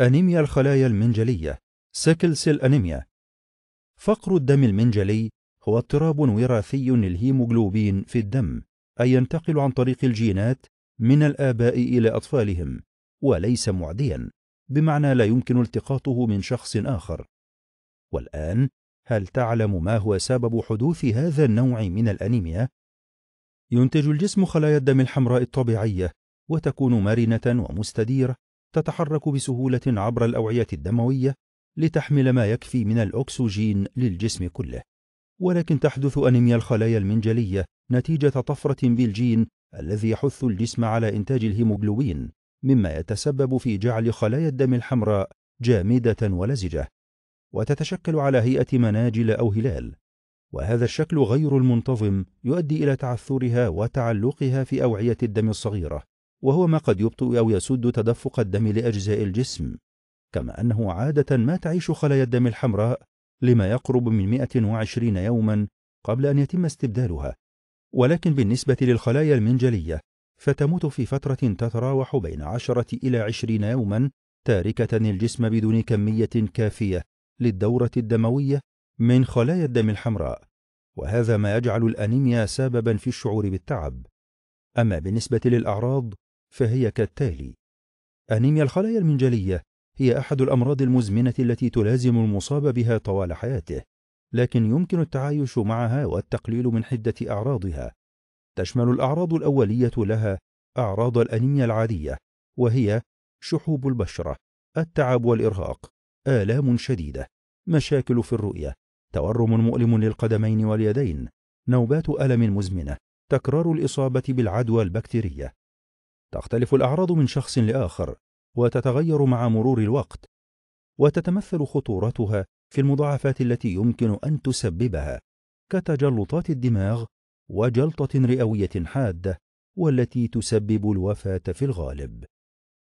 أنيميا الخلايا المنجلية سيكل سيل أنيميا فقر الدم المنجلي هو اضطراب وراثي للهيموغلوبين في الدم أي ينتقل عن طريق الجينات من الآباء إلى أطفالهم وليس معديا بمعنى لا يمكن التقاطه من شخص آخر والآن هل تعلم ما هو سبب حدوث هذا النوع من الأنيميا؟ ينتج الجسم خلايا الدم الحمراء الطبيعية وتكون مرنة ومستديرة تتحرك بسهولة عبر الأوعية الدموية لتحمل ما يكفي من الأكسجين للجسم كله ولكن تحدث أنيميا الخلايا المنجلية نتيجة طفرة بالجين الذي يحث الجسم على إنتاج الهيموغلوبين مما يتسبب في جعل خلايا الدم الحمراء جامدة ولزجة وتتشكل على هيئة مناجل أو هلال وهذا الشكل غير المنتظم يؤدي إلى تعثرها وتعلقها في أوعية الدم الصغيرة وهو ما قد يبطئ أو يسد تدفق الدم لأجزاء الجسم كما أنه عادة ما تعيش خلايا الدم الحمراء لما يقرب من 120 يوما قبل أن يتم استبدالها ولكن بالنسبة للخلايا المنجلية فتموت في فترة تتراوح بين 10 إلى 20 يوما تاركة الجسم بدون كمية كافية للدورة الدموية من خلايا الدم الحمراء وهذا ما يجعل الأنيميا سببا في الشعور بالتعب أما بالنسبة للأعراض فهي كالتالي أنيميا الخلايا المنجلية هي أحد الأمراض المزمنة التي تلازم المصاب بها طوال حياته لكن يمكن التعايش معها والتقليل من حدة أعراضها تشمل الأعراض الأولية لها أعراض الأنيميا العادية وهي شحوب البشرة التعب والإرهاق آلام شديدة مشاكل في الرؤية تورم مؤلم للقدمين واليدين نوبات ألم مزمنة تكرار الإصابة بالعدوى البكتيرية تختلف الأعراض من شخص لآخر وتتغير مع مرور الوقت وتتمثل خطورتها في المضاعفات التي يمكن أن تسببها كتجلطات الدماغ وجلطة رئوية حادة والتي تسبب الوفاة في الغالب